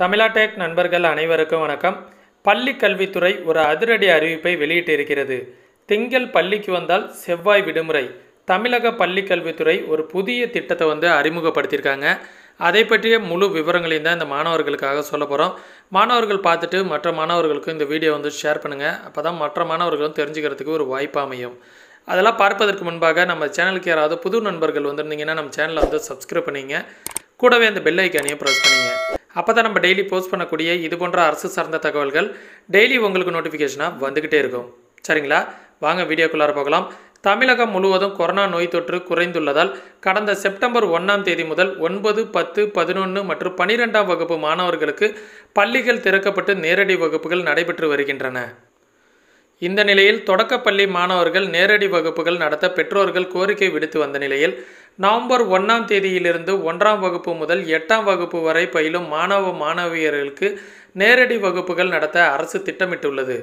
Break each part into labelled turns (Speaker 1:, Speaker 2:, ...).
Speaker 1: தமிழாடெக் நண்பர்கள் அனைவருக்கும் வணக்கம் பள்ளி கல்வித்துறை ஒரு அதிரடி அறிவிப்பை வெளியிட்டிருக்கிறது திங்கள் பள்ளிக்கு வந்தால் செவ்வாய் விடுமுறை தமிழக பள்ளி கல்வித்துறை ஒரு புதிய திட்டத்தை வந்து அறிமுகப்படுத்தியிருக்காங்க அதை பற்றிய முழு விவரங்களையும் தான் இந்த மாணவர்களுக்காக சொல்ல போகிறோம் மாணவர்கள் பார்த்துட்டு மற்ற மாணவர்களுக்கும் இந்த வீடியோ வந்து ஷேர் பண்ணுங்கள் அப்போ தான் மற்ற மாணவர்களும் தெரிஞ்சுக்கிறதுக்கு ஒரு வாய்ப்பு அமையும் அதெல்லாம் பார்ப்பதற்கு முன்பாக நம்ம சேனலுக்கு யாராவது புது நண்பர்கள் வந்திருந்தீங்கன்னா நம்ம சேனலை வந்து சப்ஸ்கிரைப் பண்ணிங்க கூடவே அந்த பெல் ஐக்கானையும் ப்ரெஸ் பண்ணிங்க அப்போ தான் நம்ம டெய்லி போஸ்ட் பண்ணக்கூடிய இது போன்ற அரசு சார்ந்த தகவல்கள் டெய்லி உங்களுக்கு நோட்டிஃபிகேஷனாக வந்துக்கிட்டே இருக்கும் சரிங்களா வாங்க வீடியோக்குள்ளார போகலாம் தமிழகம் முழுவதும் கொரோனா நோய் தொற்று குறைந்துள்ளதால் கடந்த செப்டம்பர் ஒன்றாம் தேதி முதல் ஒன்பது பத்து பதினொன்று மற்றும் பனிரெண்டாம் வகுப்பு மாணவர்களுக்கு பள்ளிகள் திறக்கப்பட்டு நேரடி வகுப்புகள் நடைபெற்று வருகின்றன இந்த நிலையில் தொடக்கப்பள்ளி மாணவர்கள் நேரடி வகுப்புகள் நடத்த பெற்றோர்கள் கோரிக்கை விடுத்து வந்த நிலையில் நவம்பர் ஒன்றாம் தேதியிலிருந்து ஒன்றாம் வகுப்பு முதல் எட்டாம் வகுப்பு வரை பயிலும் மாணவ மாணவியர்களுக்கு நேரடி வகுப்புகள் நடத்த அரசு திட்டமிட்டுள்ளது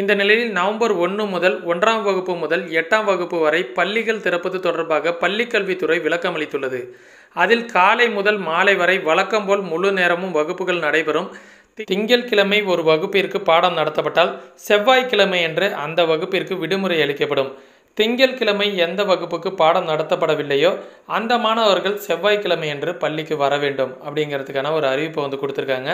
Speaker 1: இந்த நிலையில் நவம்பர் ஒன்று முதல் ஒன்றாம் வகுப்பு முதல் எட்டாம் வகுப்பு வரை பள்ளிகள் திறப்பது தொடர்பாக பள்ளிக்கல்வித்துறை விளக்கமளித்துள்ளது அதில் காலை முதல் மாலை வரை வழக்கம் போல் முழு நேரமும் வகுப்புகள் நடைபெறும் திங்கள்கிழமை ஒரு வகுப்பிற்கு பாடம் நடத்தப்பட்டால் செவ்வாய்க்கிழமை என்று அந்த வகுப்பிற்கு விடுமுறை அளிக்கப்படும் திங்கள் கிழமை எந்த வகுப்புக்கு பாடம் நடத்தப்படவில்லையோ அந்த மாணவர்கள் செவ்வாய்க்கிழமை என்று பள்ளிக்கு வர வேண்டும் அப்படிங்கிறதுக்கான ஒரு அறிவிப்பை வந்து கொடுத்துருக்காங்க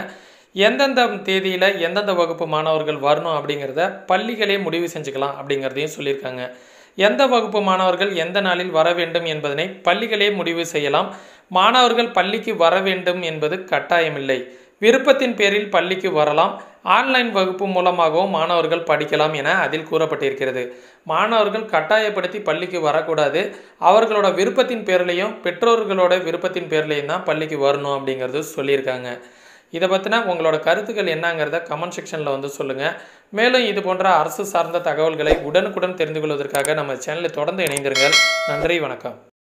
Speaker 1: எந்தெந்த தேதியில் எந்தெந்த வகுப்பு மாணவர்கள் வரணும் அப்படிங்கிறத பள்ளிகளே முடிவு செஞ்சுக்கலாம் அப்படிங்கிறதையும் சொல்லியிருக்காங்க எந்த வகுப்பு மாணவர்கள் எந்த நாளில் வர வேண்டும் என்பதனை பள்ளிகளே முடிவு செய்யலாம் மாணவர்கள் பள்ளிக்கு வர வேண்டும் என்பது கட்டாயமில்லை விருப்பத்தின் பேரில் பள்ளிக்கு வரலாம் ஆன்லைன் வகுப்பு மூலமாகவும் மாணவர்கள் படிக்கலாம் என அதில் கூறப்பட்டிருக்கிறது மாணவர்கள் கட்டாயப்படுத்தி பள்ளிக்கு வரக்கூடாது அவர்களோட விருப்பத்தின் பேர்லேயும் பெற்றோர்களோட விருப்பத்தின் பேர்லேயும் தான் பள்ளிக்கு வரணும் அப்படிங்கிறது சொல்லியிருக்காங்க இதை பற்றினா உங்களோட கருத்துக்கள் என்னங்கிறத கமெண்ட் செக்ஷனில் வந்து சொல்லுங்கள் மேலும் இது போன்ற அரசு சார்ந்த தகவல்களை உடனுக்குடன் தெரிந்து கொள்வதற்காக நம்ம சேனலை தொடர்ந்து இணைந்திருங்கள் நன்றி வணக்கம்